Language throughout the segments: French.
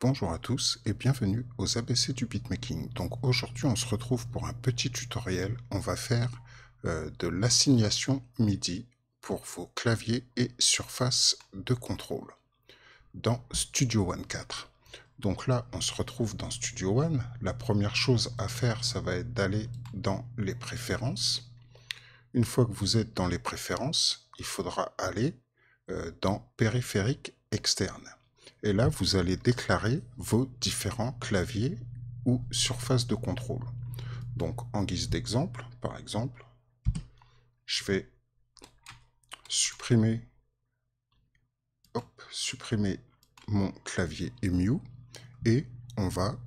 Bonjour à tous et bienvenue aux ABC du beatmaking. Donc aujourd'hui on se retrouve pour un petit tutoriel. On va faire euh, de l'assignation MIDI pour vos claviers et surfaces de contrôle dans Studio One 4. Donc là on se retrouve dans Studio One. La première chose à faire ça va être d'aller dans les préférences. Une fois que vous êtes dans les préférences, il faudra aller euh, dans périphérique externe et là, vous allez déclarer vos différents claviers ou surfaces de contrôle. Donc, en guise d'exemple, par exemple, je vais supprimer, mon clavier EMU et on va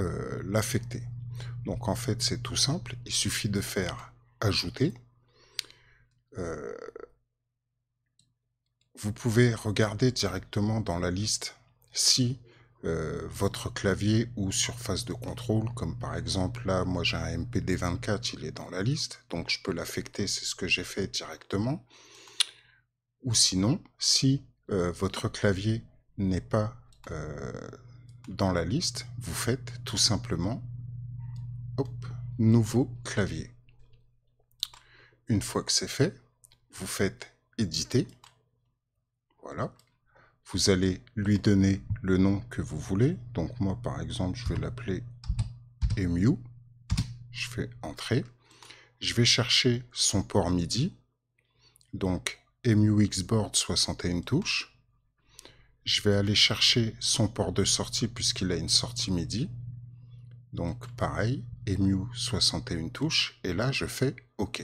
euh, l'affecter. Donc en fait c'est tout simple, il suffit de faire ajouter euh, vous pouvez regarder directement dans la liste si euh, votre clavier ou surface de contrôle, comme par exemple là, moi j'ai un MPD24, il est dans la liste, donc je peux l'affecter, c'est ce que j'ai fait directement. Ou sinon, si euh, votre clavier n'est pas euh, dans la liste, vous faites tout simplement nouveau clavier. Une fois que c'est fait, vous faites éditer. Voilà. Vous allez lui donner le nom que vous voulez. Donc moi, par exemple, je vais l'appeler EMU. Je fais entrer. Je vais chercher son port MIDI. Donc EMU Xboard 61 touches. Je vais aller chercher son port de sortie puisqu'il a une sortie MIDI. Donc pareil, EMU 61 touches. Et là, je fais OK.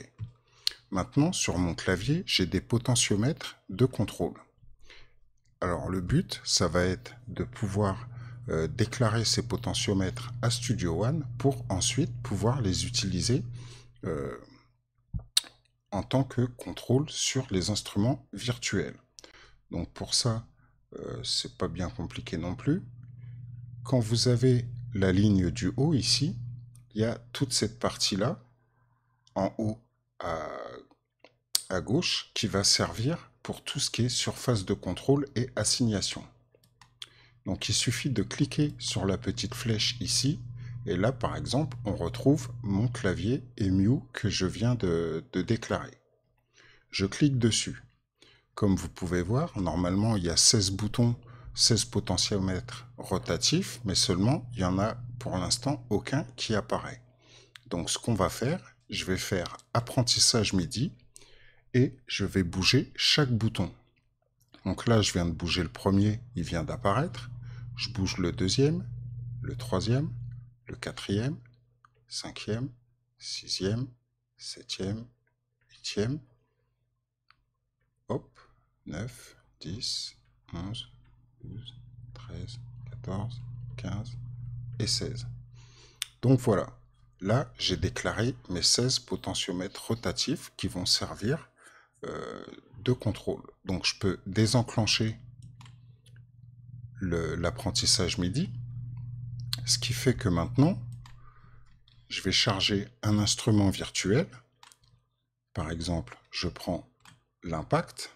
Maintenant, sur mon clavier, j'ai des potentiomètres de contrôle. Alors le but, ça va être de pouvoir euh, déclarer ces potentiomètres à Studio One pour ensuite pouvoir les utiliser euh, en tant que contrôle sur les instruments virtuels. Donc pour ça, euh, c'est pas bien compliqué non plus. Quand vous avez la ligne du haut ici, il y a toute cette partie-là en haut à gauche qui va servir pour tout ce qui est surface de contrôle et assignation. Donc il suffit de cliquer sur la petite flèche ici, et là par exemple on retrouve mon clavier EMU que je viens de, déclarer. Je clique dessus. Comme vous pouvez voir, normalement il y a 16 boutons, 16 potentiomètres rotatifs, mais seulement il n'y en a pour l'instant aucun qui apparaît. Donc ce qu'on va faire, je vais faire apprentissage MIDI, et je vais bouger chaque bouton. Donc là, je viens de bouger le premier, il vient d'apparaître. Je bouge le deuxième, le troisième, le quatrième, cinquième, sixième, septième, huitième. Hop, 9, 10, 11, 12, 13, 14, 15 et 16. Donc voilà, là j'ai déclaré mes 16 potentiomètres rotatifs qui vont servir euh, de contrôle. Donc je peux désenclencher l'apprentissage MIDI, ce qui fait que maintenant, je vais charger un instrument virtuel. Par exemple, je prends l'impact.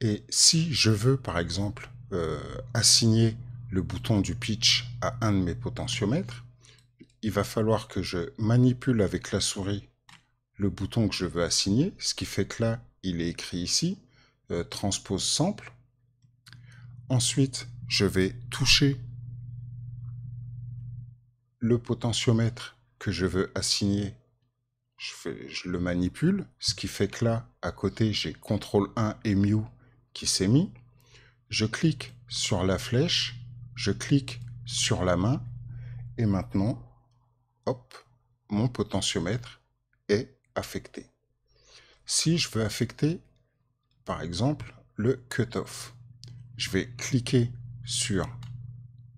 Et si je veux, par exemple, euh, assigner le bouton du pitch à un de mes potentiomètres, il va falloir que je manipule avec la souris le bouton que je veux assigner, ce qui fait que là, il est écrit ici, euh, transpose sample. Ensuite, je vais toucher le potentiomètre que je veux assigner. Je, fais, je le manipule, ce qui fait que là, à côté, j'ai CTRL 1 et mu qui s'est mis. Je clique sur la flèche, je clique sur la main, et maintenant, hop, mon potentiomètre est affecter. Si je veux affecter, par exemple, le cutoff, je vais cliquer sur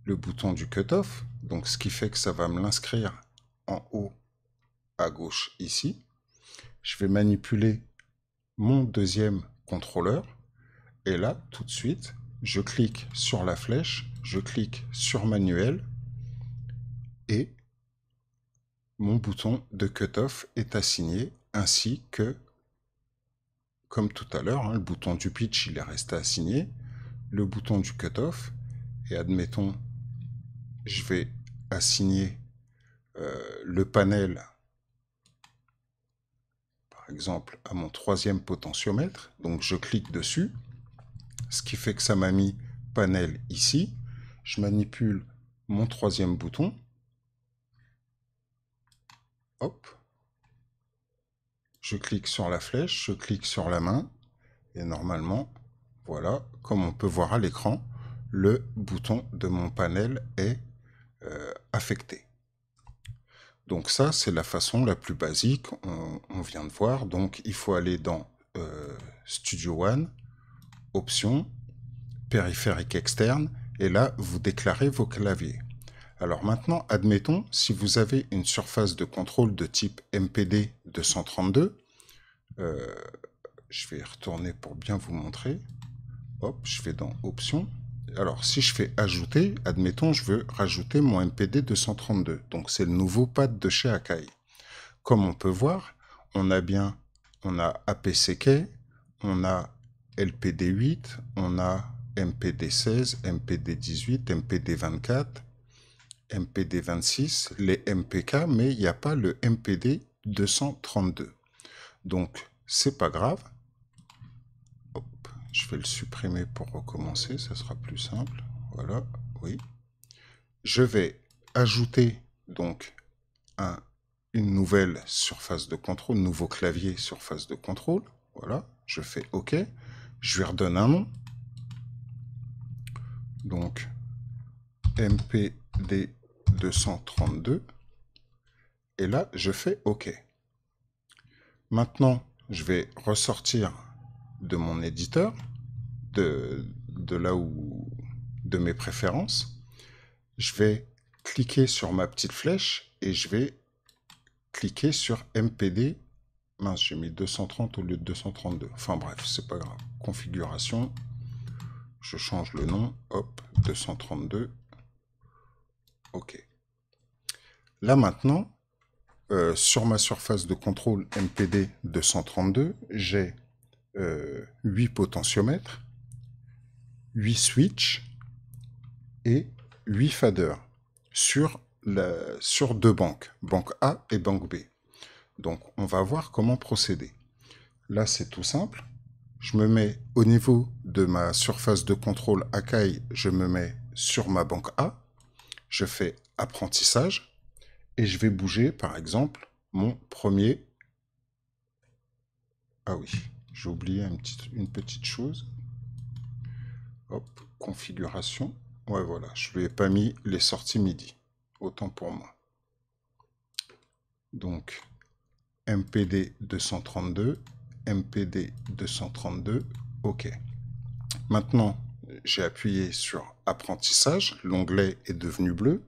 le bouton du cutoff, donc ce qui fait que ça va me l'inscrire en haut à gauche ici. Je vais manipuler mon deuxième contrôleur. Et là, tout de suite, je clique sur la flèche, je clique sur manuel et mon bouton de cutoff est assigné ainsi que, comme tout à l'heure, hein, le bouton du pitch il est resté assigné, le bouton du cutoff, et admettons, je vais assigner euh, le panel, par exemple, à mon troisième potentiomètre, donc je clique dessus, ce qui fait que ça m'a mis panel ici, je manipule mon troisième bouton, je clique sur la flèche, je clique sur la main. Et normalement, voilà, comme on peut voir à l'écran, le bouton de mon panel est euh, affecté. Donc ça, c'est la façon la plus basique, on, vient de voir. Donc il faut aller dans euh, Studio One, Options, Périphérique externe, et là, vous déclarez vos claviers. Alors maintenant, admettons, si vous avez une surface de contrôle de type MPD 232, euh, je vais retourner pour bien vous montrer. Hop, je vais dans Options. Alors, si je fais Ajouter, admettons, je veux rajouter mon MPD 232. Donc, c'est le nouveau pad de chez Akai. Comme on peut voir, on a bien, on a APCK, on a LPD 8, on a MPD 16, MPD 18, MPD 24, MPD26, les MPK, mais il n'y a pas le MPD232. Donc, c'est pas grave. Hop, je vais le supprimer pour recommencer, ça sera plus simple. Voilà, oui. Je vais ajouter donc un, une nouvelle surface de contrôle, nouveau clavier surface de contrôle. Voilà, je fais OK. Je lui redonne un nom. Donc, MPD 232. Et là, je fais OK. Maintenant, je vais ressortir de mon éditeur, de, là où, de mes préférences. Je vais cliquer sur ma petite flèche et je vais cliquer sur MPD. Mince, j'ai mis 230 au lieu de 232. Enfin bref, c'est pas grave. Configuration. Je change le nom. Hop, 232. OK. Là maintenant, euh, sur ma surface de contrôle MPD 232, j'ai 8 euh, potentiomètres, 8 switches et 8 faders sur, sur deux banques, banque A et banque B. Donc on va voir comment procéder. Là c'est tout simple. Je me mets au niveau de ma surface de contrôle Akai, je me mets sur ma banque A. Je fais apprentissage et je vais bouger, par exemple, mon premier... Ah oui, j'ai oublié une petite, une petite chose. Hop, configuration. Ouais, voilà, je lui ai pas mis les sorties MIDI. Autant pour moi. Donc, MPD 232, MPD 232, OK. Maintenant, j'ai appuyé sur Apprentissage, l'onglet est devenu bleu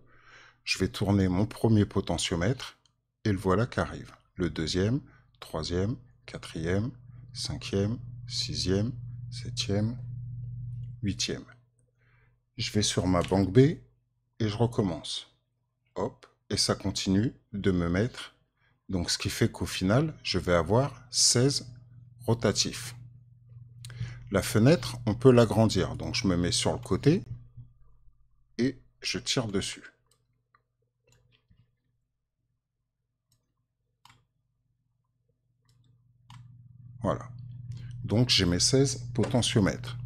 je vais tourner mon premier potentiomètre et le voilà qui arrive. Le deuxième, troisième, quatrième, cinquième, sixième, septième, huitième. Je vais sur ma banque B et je recommence. Hop, et ça continue de me mettre. Donc ce qui fait qu'au final, je vais avoir 16 rotatifs. La fenêtre, on peut l'agrandir. Donc je me mets sur le côté et je tire dessus. Voilà. Donc j'ai mes 16 potentiomètres.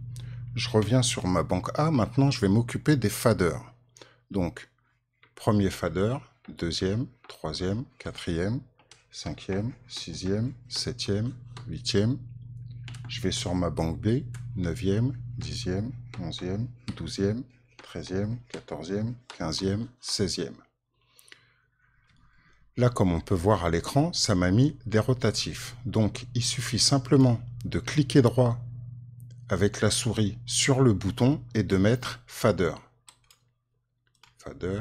Je reviens sur ma banque A. Maintenant, je vais m'occuper des faders. Donc, premier fader, deuxième, troisième, quatrième, cinquième, sixième, septième, huitième. Je vais sur ma banque B, neuvième, dixième, onzième, douzième, treizième, quatorzième, quinzième, seizième. Là, comme on peut voir à l'écran, ça m'a mis des rotatifs. Donc, il suffit simplement de cliquer droit avec la souris sur le bouton et de mettre Fader. Fader,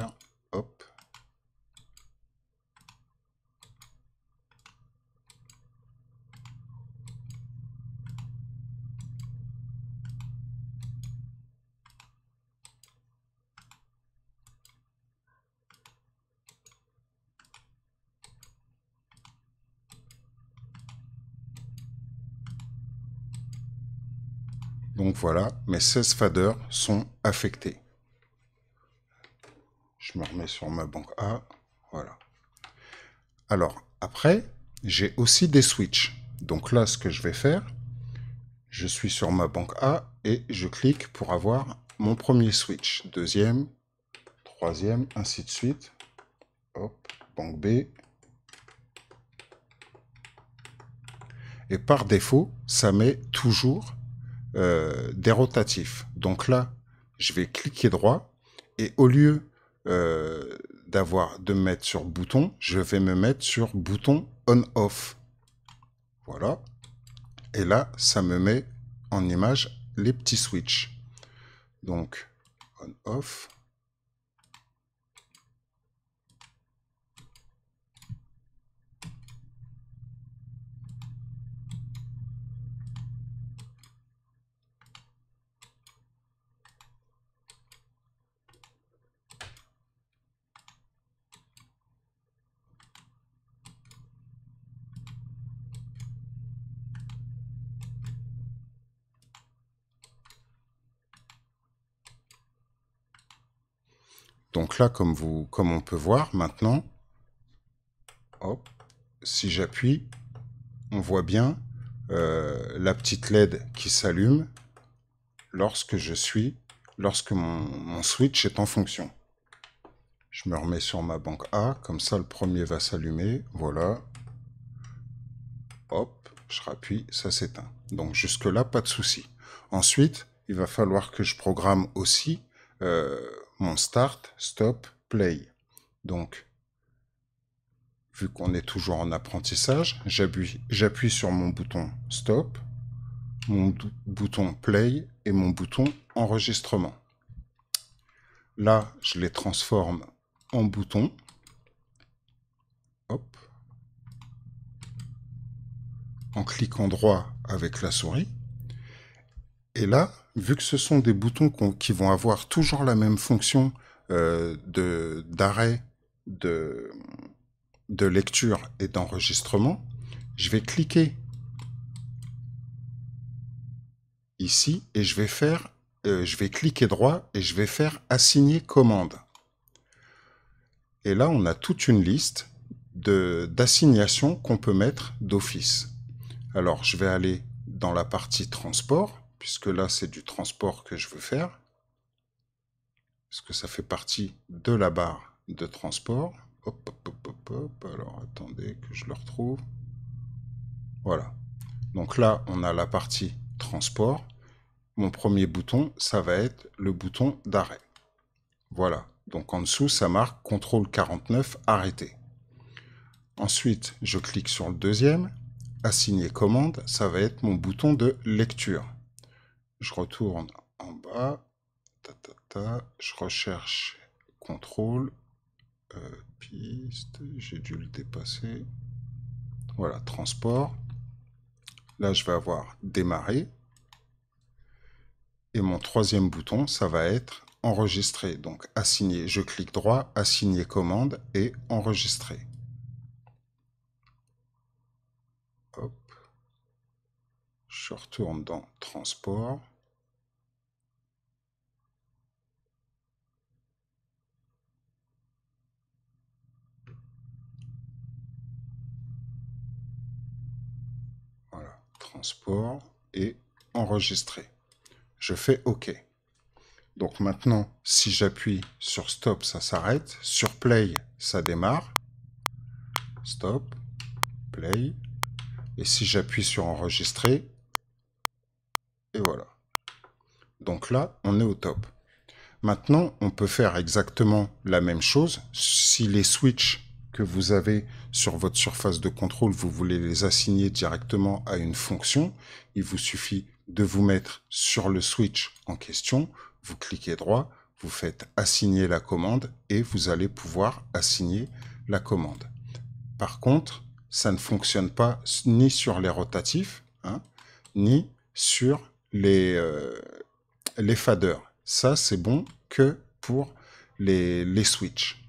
Donc voilà, mes 16 faders sont affectés. Je me remets sur ma banque A. Voilà. Alors, après, j'ai aussi des switches. Donc là, ce que je vais faire, je suis sur ma banque A et je clique pour avoir mon premier switch. Deuxième, troisième, ainsi de suite. Hop, banque B. Et par défaut, ça met toujours euh, des rotatifs. Donc là, je vais cliquer droit et au lieu euh, d'avoir de mettre sur bouton, je vais me mettre sur bouton on-off. Voilà. Et là, ça me met en image les petits switches. Donc, on-off. Donc là, comme, vous, comme on peut voir maintenant, hop, si j'appuie, on voit bien euh, la petite LED qui s'allume lorsque je suis, lorsque mon, switch est en fonction. Je me remets sur ma banque A, comme ça le premier va s'allumer, voilà. Hop, je rappuie, ça s'éteint. Donc jusque là, pas de souci. Ensuite, il va falloir que je programme aussi euh, start, stop, play. Donc, vu qu'on est toujours en apprentissage, j'appuie sur mon bouton stop, mon bouton play et mon bouton enregistrement. Là, je les transforme en bouton Hop. En cliquant droit avec la souris. Et là, vu que ce sont des boutons qui vont avoir toujours la même fonction euh, d'arrêt, de, lecture et d'enregistrement, je vais cliquer ici et je vais faire, euh, je vais cliquer droit et je vais faire assigner commande. Et là, on a toute une liste d'assignations qu'on peut mettre d'office. Alors, je vais aller dans la partie transport puisque là, c'est du transport que je veux faire, Parce que ça fait partie de la barre de transport. Hop, hop, hop, hop, hop. Alors, attendez que je le retrouve. Voilà. Donc là, on a la partie transport. Mon premier bouton, ça va être le bouton d'arrêt. Voilà. Donc en dessous, ça marque CTRL 49, arrêté. Ensuite, je clique sur le deuxième. Assigner commande, ça va être mon bouton de lecture. Je retourne en bas. Je recherche contrôle. Euh, piste. J'ai dû le dépasser. Voilà, transport. Là, je vais avoir démarrer. Et mon troisième bouton, ça va être enregistrer. Donc, assigner. Je clique droit, assigner commande et enregistrer. Hop. Je retourne dans transport. transport et enregistrer. Je fais OK. Donc maintenant, si j'appuie sur stop, ça s'arrête. Sur play, ça démarre. Stop, play. Et si j'appuie sur enregistrer, et voilà. Donc là, on est au top. Maintenant, on peut faire exactement la même chose si les switches que vous avez sur votre surface de contrôle, vous voulez les assigner directement à une fonction. Il vous suffit de vous mettre sur le switch en question, vous cliquez droit, vous faites assigner la commande et vous allez pouvoir assigner la commande. Par contre, ça ne fonctionne pas ni sur les rotatifs, hein, ni sur euh, les, faders. Ça, c'est bon que pour les switches.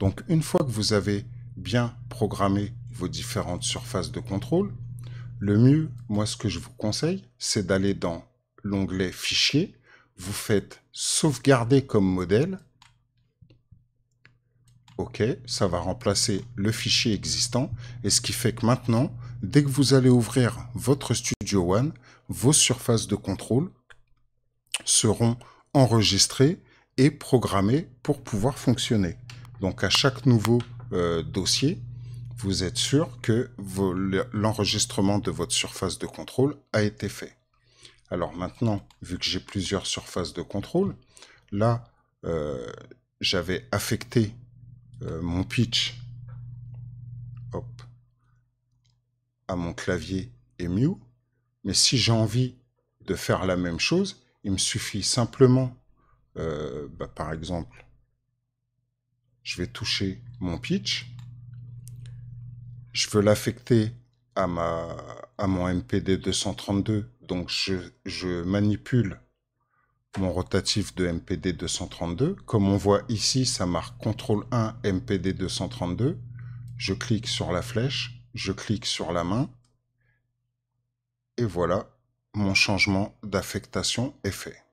Donc une fois que vous avez bien programmé vos différentes surfaces de contrôle, le mieux, moi ce que je vous conseille, c'est d'aller dans l'onglet Fichier, vous faites Sauvegarder comme modèle. OK, ça va remplacer le fichier existant. Et ce qui fait que maintenant, dès que vous allez ouvrir votre Studio One, vos surfaces de contrôle seront enregistrées et programmées pour pouvoir fonctionner. Donc à chaque nouveau euh, dossier, vous êtes sûr que l'enregistrement de votre surface de contrôle a été fait. Alors maintenant, vu que j'ai plusieurs surfaces de contrôle, là, euh, j'avais affecté euh, mon pitch à mon clavier EMU, mais si j'ai envie de faire la même chose, il me suffit simplement, bah, par exemple, je vais toucher mon pitch, je veux l'affecter à, ma, à mon MPD 232, donc je, je manipule mon rotatif de MPD 232. Comme on voit ici, ça marque CTRL 1 MPD 232. Je clique sur la flèche, je clique sur la main, et voilà, mon changement d'affectation est fait.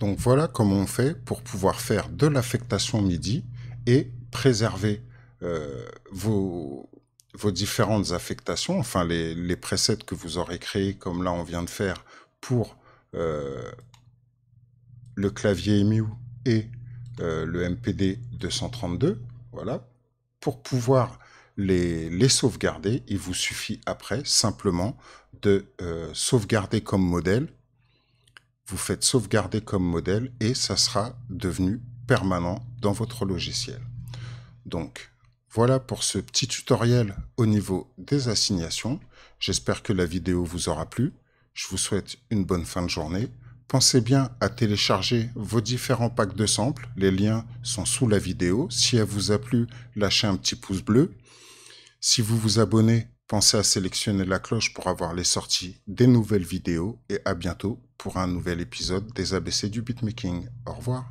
Donc voilà comment on fait pour pouvoir faire de l'affectation MIDI et préserver euh, vos, différentes affectations, enfin les, les, presets que vous aurez créés comme là on vient de faire pour euh, le clavier EMU et euh, le MPD 232, voilà, pour pouvoir les, sauvegarder, il vous suffit après simplement de sauvegarder comme modèle vous faites sauvegarder comme modèle et ça sera devenu permanent dans votre logiciel. Donc, voilà pour ce petit tutoriel au niveau des assignations. J'espère que la vidéo vous aura plu. Je vous souhaite une bonne fin de journée. Pensez bien à télécharger vos différents packs de samples. Les liens sont sous la vidéo. Si elle vous a plu, lâchez un petit pouce bleu. Si vous vous abonnez, Pensez à sélectionner la cloche pour avoir les sorties des nouvelles vidéos et à bientôt pour un nouvel épisode des ABC du beatmaking. Au revoir.